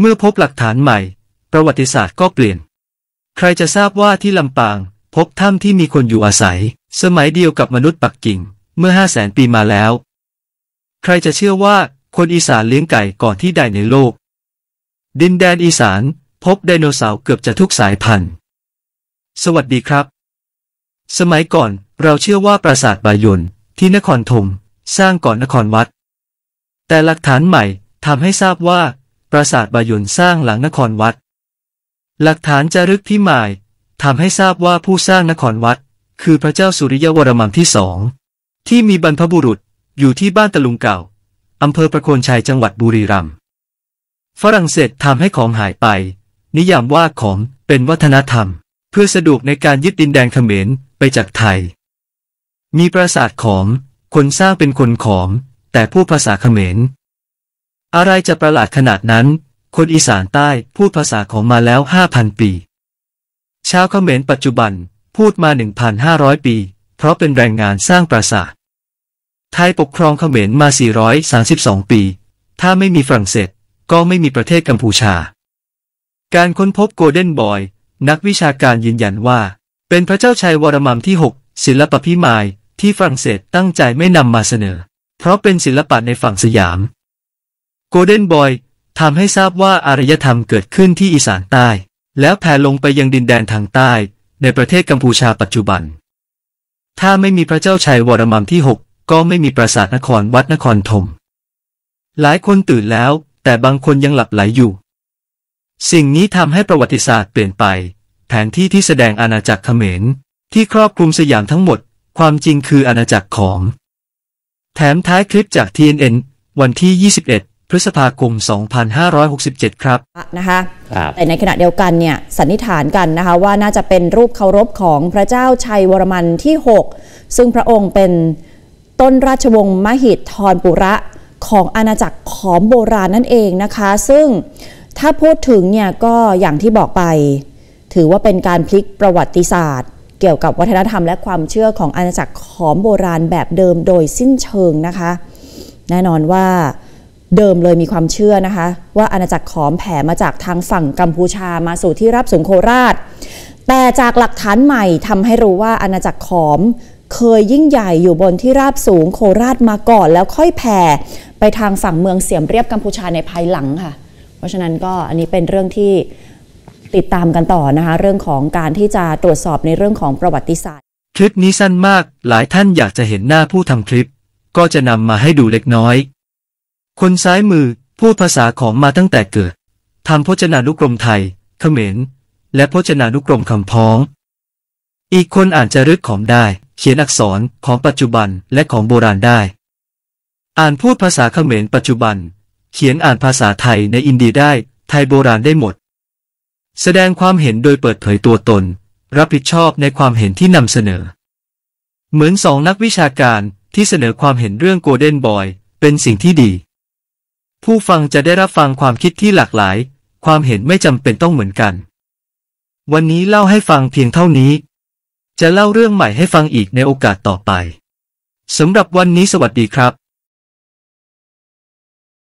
เมื่อพบหลักฐานใหม่ ประวัติศาสตร์ก็เปลี่ยน ใครจะทราบว่าที่ลำปาง พบถ้ำที่มีคนอยู่อาศัย สมัยเดียวกับมนุษย์ปักกิ่ง เมื่อห้าแสนปีมาแล้ว ใครจะเชื่อว่าคนอีสานเลี้ยงไก่ก่อนที่ใดในโลก ดินแดนอีสาน พบไดโนเสาร์เกือบจะทุกสายพันธุ์ สวัสดีครับ สมัยก่อน เราเชื่อว่าปราสาทบายนที่นครธมสร้างก่อนนครวัด แต่หลักฐานใหม่ทำให้ทราบว่าปราสาทบายนสร้างหลังนครวัด หลักฐานจารึกพิมายทำให้ทราบว่าผู้สร้างนครวัด คือพระเจ้าสุริยวรมังที่สอง ที่มีบรรพบุรุษอยู่ที่บ้านตะลุงเก่าอำเภอประโคนชัยจังหวัดบุรีรัมย์ ฝรั่งเศสทำให้ของหายไป นิยามว่าของเป็นวัฒนธรรม เพื่อสะดวกในการยึดดินแดนเขมรไปจากไทย มีปราสาทขอมคนสร้างเป็นคนขอม แต่ผู้ภาษาเขมรอะไรจะประหลาดขนาดนั้น คนอีสานใต้พูดภาษาของมาแล้ว 5,000 ปี ชาวเขมรปัจจุบันพูดมา 1,500 ปี เพราะเป็นแรงงานสร้างปราสาท ไทยปกครองเขมรมา 432 ปี ถ้าไม่มีฝรั่งเศสก็ไม่มีประเทศกัมพูชา การค้นพบโกลเด้นบอย นักวิชาการยืนยันว่า เป็นพระเจ้าชัยวรมัมที่ 6 ศิลปพิมายที่ฝรั่งเศสตั้งใจไม่นำมาเสนอ เพราะเป็นศิลปะในฝั่งสยามโกลเด้นบอยทำให้ทราบว่าอารยธรรมเกิดขึ้นที่อีสานใต้ แล้วแผ่ลงไปยังดินแดนทางใต้ ในประเทศกัมพูชาปัจจุบัน ถ้าไม่มีพระเจ้าชัยวรมัมที่ 6 ก็ไม่มีปราสาทนครวัดนครธมหลายคนตื่นแล้ว แต่บางคนยังหลับไหลอยู่ สิ่งนี้ทำให้ประวัติศาสตร์เปลี่ยนไป แผนที่ที่แสดงอาณาจักรเขมรที่ครอบคลุมสยามทั้งหมด ความจริงคืออาณาจักรของแถมท้ายคลิปจาก TNN วันที่21พฤษภาคม2567 ครับ นะคะ แต่ในขณะเดียวกันเนี่ยสันนิษฐานกันนะคะ ว่าน่าจะเป็นรูปเคารพของพระเจ้าชัยวรมันที่ 6 ซึ่งพระองค์เป็น ต้นราชวงศ์มหิดทรปุระของอาณาจักรขอมโบราณนั่นเองนะคะ ซึ่งถ้าพูดถึงเนี่ยก็อย่างที่บอกไป ถือว่าเป็นการพลิกประวัติศาสตร์ เกี่ยวกับวัฒนธรรม และความเชื่อของอาณาจักรขอมโบราณแบบเดิมโดยสิ้นเชิงนะคะ แน่นอนว่าเดิมเลยมีความเชื่อนะคะ ว่าอาณาจักรขอมแผ่มาจากทางฝั่งกัมพูชามาสู่ที่รับสูงโคราช แต่จากหลักฐานใหม่ทำให้รู้ว่าอาณาจักรขอม เคยยิ่งใหญ่อยู่บนที่ราบสูงโคราชมาก่อนแล้วค่อยแผ่ไปทางฝั่งเมืองเสียมเรียบกัมพูชาในภายหลังค่ะ เพราะฉะนั้นก็อันนี้เป็นเรื่องที่ติดตามกันต่อนะคะ เรื่องของการที่จะตรวจสอบในเรื่องของประวัติศาสตร์ คลิปนี้สั้นมากหลายท่านอยากจะเห็นหน้าผู้ทำคลิป ก็จะนำมาให้ดูเล็กน้อยคนซ้ายมือพูดภาษาของมาตั้งแต่เกิดทำพจนานุกรมไทยเขมรและพจนานุกรมคำพ้อง อีกคนอ่านจารึกของได้ เขียนอักษรของปัจจุบันและของโบราณได้ อ่านพูดภาษาเขมรปัจจุบัน เขียนอ่านภาษาไทยในอินเดียได้ ไทยโบราณได้หมด แสดงความเห็นโดยเปิดเผยตัวตนรับผิดชอบในความเห็นที่นำเสนอ เหมือนสองนักวิชาการที่เสนอความเห็นเรื่องโกลเด้นบอย เป็นสิ่งที่ดีผู้ฟังจะได้รับฟังความคิดที่หลากหลาย ความเห็นไม่จำเป็นต้องเหมือนกัน วันนี้เล่าให้ฟังเพียงเท่านี้ จะเล่าเรื่องใหม่ให้ฟังอีกในโอกาสต่อไปสำหรับวันนี้สวัสดีครับ